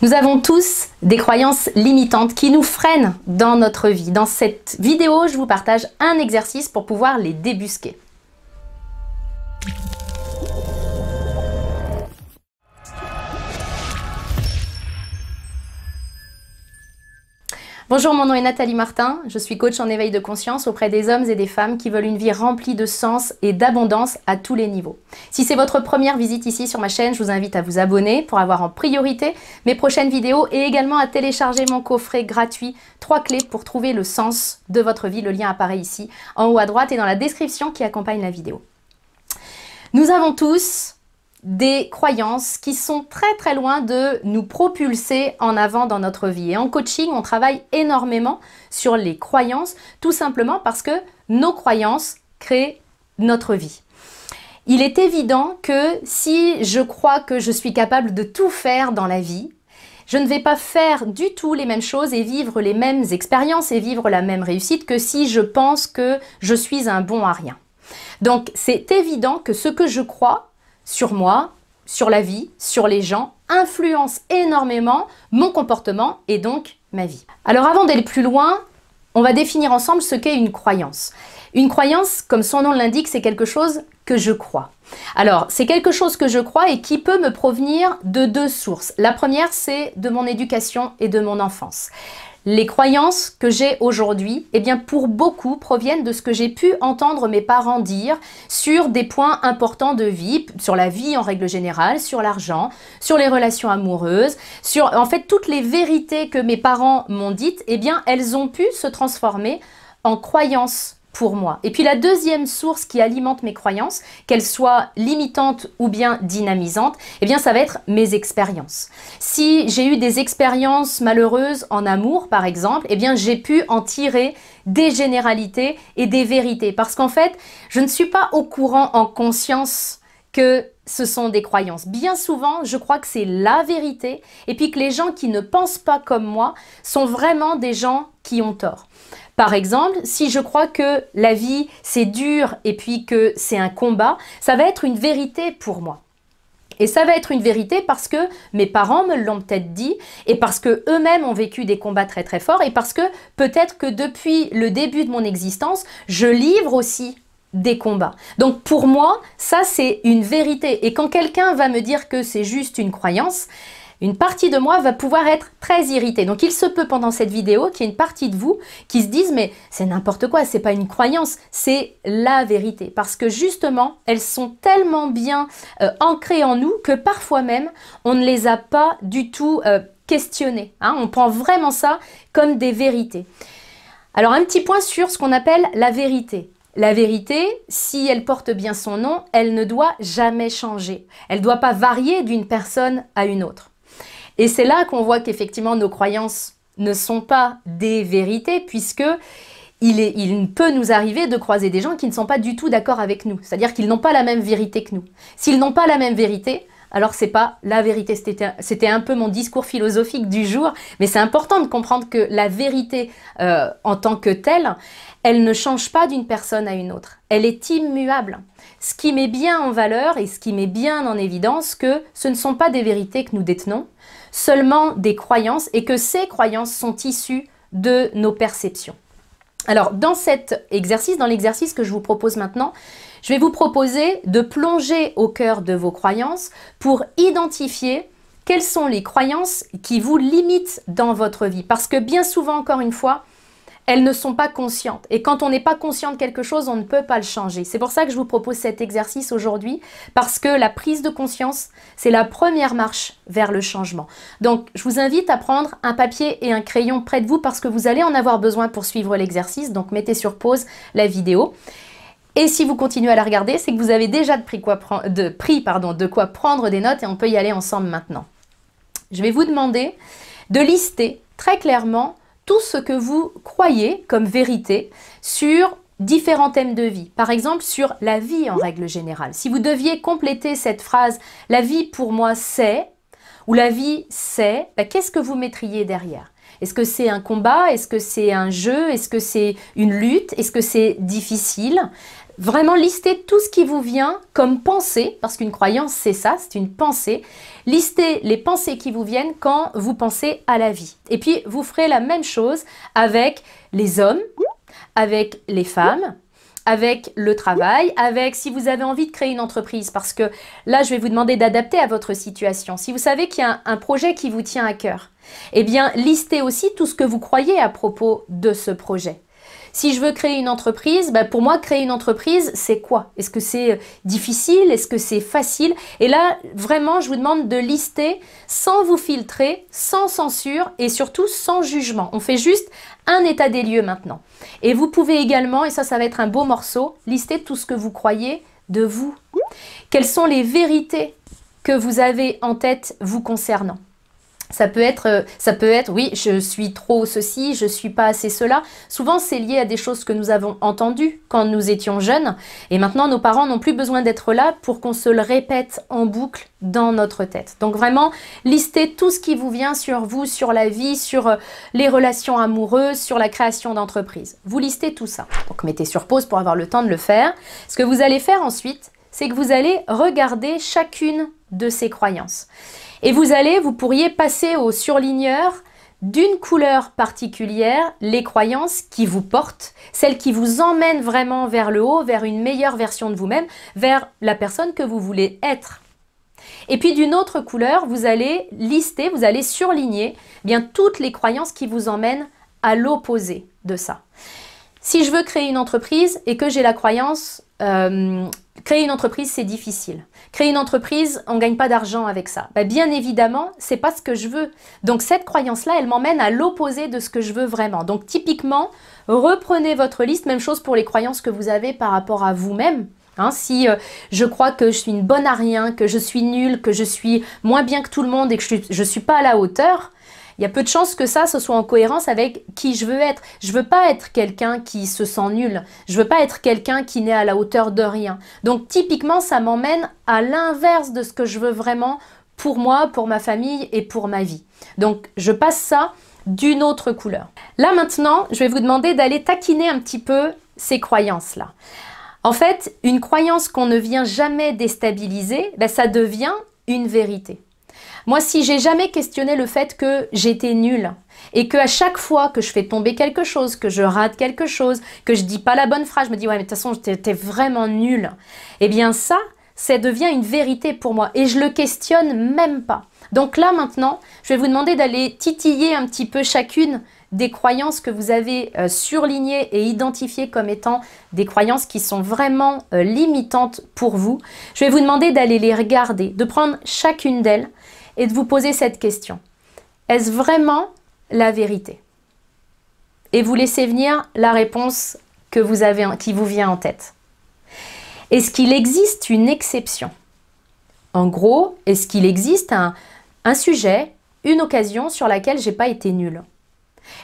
Nous avons tous des croyances limitantes qui nous freinent dans notre vie. Dans cette vidéo, je vous partage un exercice pour pouvoir les débusquer. Bonjour, mon nom est Nathalie Martin, je suis coach en éveil de conscience auprès des hommes et des femmes qui veulent une vie remplie de sens et d'abondance à tous les niveaux. Si c'est votre première visite ici sur ma chaîne, je vous invite à vous abonner pour avoir en priorité mes prochaines vidéos et également à télécharger mon coffret gratuit 3 clés pour trouver le sens de votre vie. Le lien apparaît ici en haut à droite et dans la description qui accompagne la vidéo. Nous avons tous des croyances qui sont très très loin de nous propulser en avant dans notre vie. Et en coaching, on travaille énormément sur les croyances, tout simplement parce que nos croyances créent notre vie. Il est évident que si je crois que je suis capable de tout faire dans la vie, je ne vais pas faire du tout les mêmes choses et vivre les mêmes expériences et vivre la même réussite que si je pense que je suis un bon à rien. Donc c'est évident que ce que je crois sur moi, sur la vie, sur les gens, influence énormément mon comportement et donc ma vie. Alors avant d'aller plus loin, on va définir ensemble ce qu'est une croyance. Une croyance, comme son nom l'indique, c'est quelque chose que je crois. Alors, c'est quelque chose que je crois et qui peut me provenir de deux sources. La première, c'est de mon éducation et de mon enfance. Les croyances que j'ai aujourd'hui, eh bien pour beaucoup proviennent de ce que j'ai pu entendre mes parents dire sur des points importants de vie, sur la vie en règle générale, sur l'argent, sur les relations amoureuses, sur en fait toutes les vérités que mes parents m'ont dites, eh bien elles ont pu se transformer en croyances pour moi. Et puis la deuxième source qui alimente mes croyances, qu'elles soient limitantes ou bien dynamisantes, eh bien ça va être mes expériences. Si j'ai eu des expériences malheureuses en amour par exemple, eh bien j'ai pu en tirer des généralités et des vérités parce qu'en fait, je ne suis pas au courant en conscience que ce sont des croyances. Bien souvent, je crois que c'est la vérité et puis que les gens qui ne pensent pas comme moi sont vraiment des gens qui ont tort. Par exemple, si je crois que la vie, c'est dur et puis que c'est un combat, ça va être une vérité pour moi. Et ça va être une vérité parce que mes parents me l'ont peut-être dit et parce que eux-mêmes ont vécu des combats très très forts et parce que peut-être que depuis le début de mon existence, je livre aussi des combats. Donc pour moi, ça c'est une vérité. Et quand quelqu'un va me dire que c'est juste une croyance, une partie de moi va pouvoir être très irritée. Donc il se peut pendant cette vidéo qu'il y ait une partie de vous qui se dise mais c'est n'importe quoi, c'est pas une croyance, c'est la vérité. Parce que justement, elles sont tellement bien euh, ancrées en nous que parfois même, on ne les a pas du tout euh, questionnées. Hein. on prend vraiment ça comme des vérités. Alors un petit point sur ce qu'on appelle la vérité. La vérité, si elle porte bien son nom, elle ne doit jamais changer. Elle ne doit pas varier d'une personne à une autre. Et c'est là qu'on voit qu'effectivement nos croyances ne sont pas des vérités puisque il, peut nous arriver de croiser des gens qui ne sont pas du tout d'accord avec nous, c'est-à-dire qu'ils n'ont pas la même vérité que nous. S'ils n'ont pas la même vérité, alors c'est pas la vérité. C'était un peu mon discours philosophique du jour, mais c'est important de comprendre que la vérité euh, en tant que telle, elle ne change pas d'une personne à une autre. Elle est immuable. Ce qui met bien en valeur et ce qui met bien en évidence que ce ne sont pas des vérités que nous détenons, seulement des croyances et que ces croyances sont issues de nos perceptions. Alors, dans cet exercice, dans l'exercice que je vous propose maintenant, je vais vous proposer de plonger au cœur de vos croyances pour identifier quelles sont les croyances qui vous limitent dans votre vie. Parce que bien souvent, encore une fois, elles ne sont pas conscientes. Et quand on n'est pas conscient de quelque chose, on ne peut pas le changer. C'est pour ça que je vous propose cet exercice aujourd'hui, parce que la prise de conscience, c'est la première marche vers le changement. Donc, je vous invite à prendre un papier et un crayon près de vous, parce que vous allez en avoir besoin pour suivre l'exercice. Donc, mettez sur pause la vidéo. Et si vous continuez à la regarder, c'est que vous avez déjà de pris quoi de, pardon, de quoi prendre des notes et on peut y aller ensemble maintenant. Je vais vous demander de lister très clairement tout ce que vous croyez comme vérité sur différents thèmes de vie. Par exemple, sur la vie en règle générale. Si vous deviez compléter cette phrase « la vie pour moi c'est » ou « la vie c'est bah, qu'est-ce que vous mettriez derrière Est-ce que c'est un combat Est-ce que c'est un jeu Est-ce que c'est une lutte Est-ce que c'est difficile Vraiment lister tout ce qui vous vient comme pensée, parce qu'une croyance c'est ça, c'est une pensée. Listez les pensées qui vous viennent quand vous pensez à la vie. Et puis vous ferez la même chose avec les hommes, avec les femmes, avec le travail, avec si vous avez envie de créer une entreprise, parce que là, je vais vous demander d'adapter à votre situation. Si vous savez qu'il y a un, projet qui vous tient à cœur, eh bien, listez aussi tout ce que vous croyez à propos de ce projet. Si je veux créer une entreprise, bah, pour moi, créer une entreprise, c'est quoi Est-ce que c'est euh, difficile Est-ce que c'est facile Et là, vraiment, je vous demande de lister sans vous filtrer, sans censure et surtout sans jugement. On fait juste un état des lieux maintenant. Et vous pouvez également, et ça, ça va être un beau morceau, lister tout ce que vous croyez de vous. Quelles sont les vérités que vous avez en tête vous concernant ça peut être, euh, ça peut être, oui, je suis trop ceci, je suis pas assez cela. Souvent, c'est lié à des choses que nous avons entendues quand nous étions jeunes. Et maintenant, nos parents n'ont plus besoin d'être là pour qu'on se le répète en boucle dans notre tête. Donc vraiment, listez tout ce qui vous vient sur vous, sur la vie, sur euh, les relations amoureuses, sur la création d'entreprise. Vous listez tout ça. Donc mettez sur pause pour avoir le temps de le faire. Ce que vous allez faire ensuite, c'est que vous allez regarder chacune de ces croyances. Et vous allez, vous pourriez passer au surligneur d'une couleur particulière les croyances qui vous portent, celles qui vous emmènent vraiment vers le haut, vers une meilleure version de vous-même, vers la personne que vous voulez être. Et puis d'une autre couleur, vous allez lister, vous allez surligner eh bien toutes les croyances qui vous emmènent à l'opposé de ça. Si je veux créer une entreprise et que j'ai la croyance, euh, créer une entreprise, c'est difficile. Créer une entreprise, on ne gagne pas d'argent avec ça. Bah, bien évidemment, c'est pas ce que je veux. Donc cette croyance-là, elle m'emmène à l'opposé de ce que je veux vraiment. Donc typiquement, reprenez votre liste, même chose pour les croyances que vous avez par rapport à vous-même. Hein. si euh, je crois que je suis une bonne à rien, que je suis nulle, que je suis moins bien que tout le monde et que je ne suis pas à la hauteur, il y a peu de chances que ça, ce soit en cohérence avec qui je veux être. Je veux pas être quelqu'un qui se sent nul. Je veux pas être quelqu'un qui n'est à la hauteur de rien. Donc typiquement, ça m'emmène à l'inverse de ce que je veux vraiment pour moi, pour ma famille et pour ma vie. Donc je passe ça d'une autre couleur. Là maintenant, je vais vous demander d'aller taquiner un petit peu ces croyances-là. En fait, une croyance qu'on ne vient jamais déstabiliser, ben, ça devient une vérité. Moi, si j'ai jamais questionné le fait que j'étais nulle et que à chaque fois que je fais tomber quelque chose, que je rate quelque chose, que je dis pas la bonne phrase, je me dis ouais mais de toute façon t'es vraiment nulle. Eh bien ça, ça devient une vérité pour moi et je le questionne même pas. Donc là maintenant, je vais vous demander d'aller titiller un petit peu chacune des croyances que vous avez euh, surlignées et identifiées comme étant des croyances qui sont vraiment euh, limitantes pour vous, je vais vous demander d'aller les regarder, de prendre chacune d'elles et de vous poser cette question. Est-ce vraiment la vérité Et vous laissez venir la réponse que vous avez, qui vous vient en tête. Est-ce qu'il existe une exception En gros, est-ce qu'il existe un, sujet, une occasion sur laquelle j'ai pas été nulle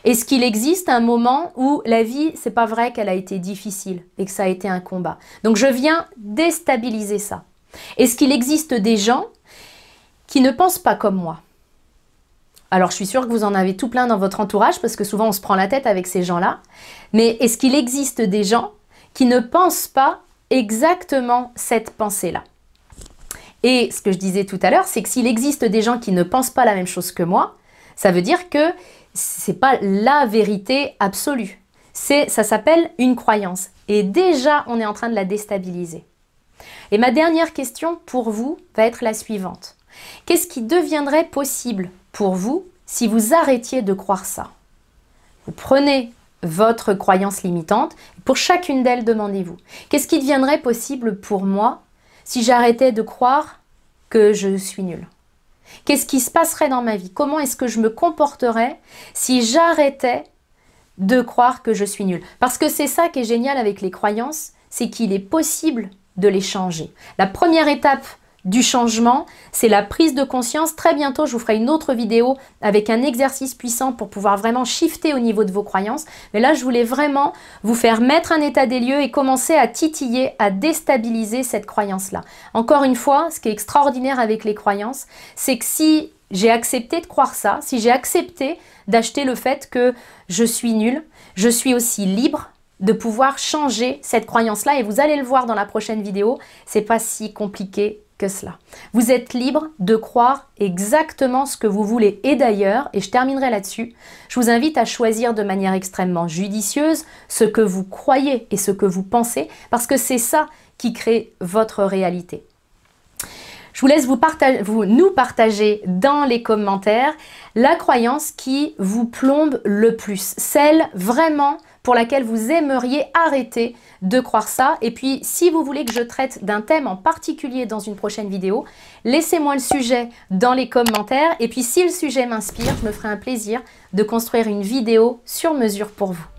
est-ce qu'il existe un moment où la vie, c'est pas vrai qu'elle a été difficile et que ça a été un combat Donc je viens déstabiliser ça. Est-ce qu'il existe des gens qui ne pensent pas comme moi Alors je suis sûre que vous en avez tout plein dans votre entourage parce que souvent on se prend la tête avec ces gens-là. Mais est-ce qu'il existe des gens qui ne pensent pas exactement cette pensée-là Et ce que je disais tout à l'heure, c'est que s'il existe des gens qui ne pensent pas la même chose que moi, ça veut dire que c'est pas la vérité absolue. C'est, ça s'appelle une croyance. Et déjà, on est en train de la déstabiliser. Et ma dernière question pour vous va être la suivante. Qu'est-ce qui deviendrait possible pour vous si vous arrêtiez de croire ça Vous prenez votre croyance limitante, pour chacune d'elles, demandez-vous, qu'est-ce qui deviendrait possible pour moi si j'arrêtais de croire que je suis nul Qu'est-ce qui se passerait dans ma vie Comment est-ce que je me comporterais si j'arrêtais de croire que je suis nul Parce que c'est ça qui est génial avec les croyances, c'est qu'il est possible de les changer. La première étape du changement, c'est la prise de conscience. Très bientôt, je vous ferai une autre vidéo avec un exercice puissant pour pouvoir vraiment shifter au niveau de vos croyances. Mais là, je voulais vraiment vous faire mettre un état des lieux et commencer à titiller, à déstabiliser cette croyance-là. Encore une fois, ce qui est extraordinaire avec les croyances, c'est que si j'ai accepté de croire ça, si j'ai accepté d'acheter le fait que je suis nul, je suis aussi libre de pouvoir changer cette croyance-là et vous allez le voir dans la prochaine vidéo, c'est pas si compliqué que cela. Vous êtes libre de croire exactement ce que vous voulez. Et d'ailleurs, et je terminerai là-dessus, je vous invite à choisir de manière extrêmement judicieuse ce que vous croyez et ce que vous pensez, parce que c'est ça qui crée votre réalité. Je vous laisse nous partager dans les commentaires la croyance qui vous plombe le plus, celle vraiment pour laquelle vous aimeriez arrêter de croire ça. Et puis, si vous voulez que je traite d'un thème en particulier dans une prochaine vidéo, laissez-moi le sujet dans les commentaires. Et puis, si le sujet m'inspire, je me ferai un plaisir de construire une vidéo sur mesure pour vous.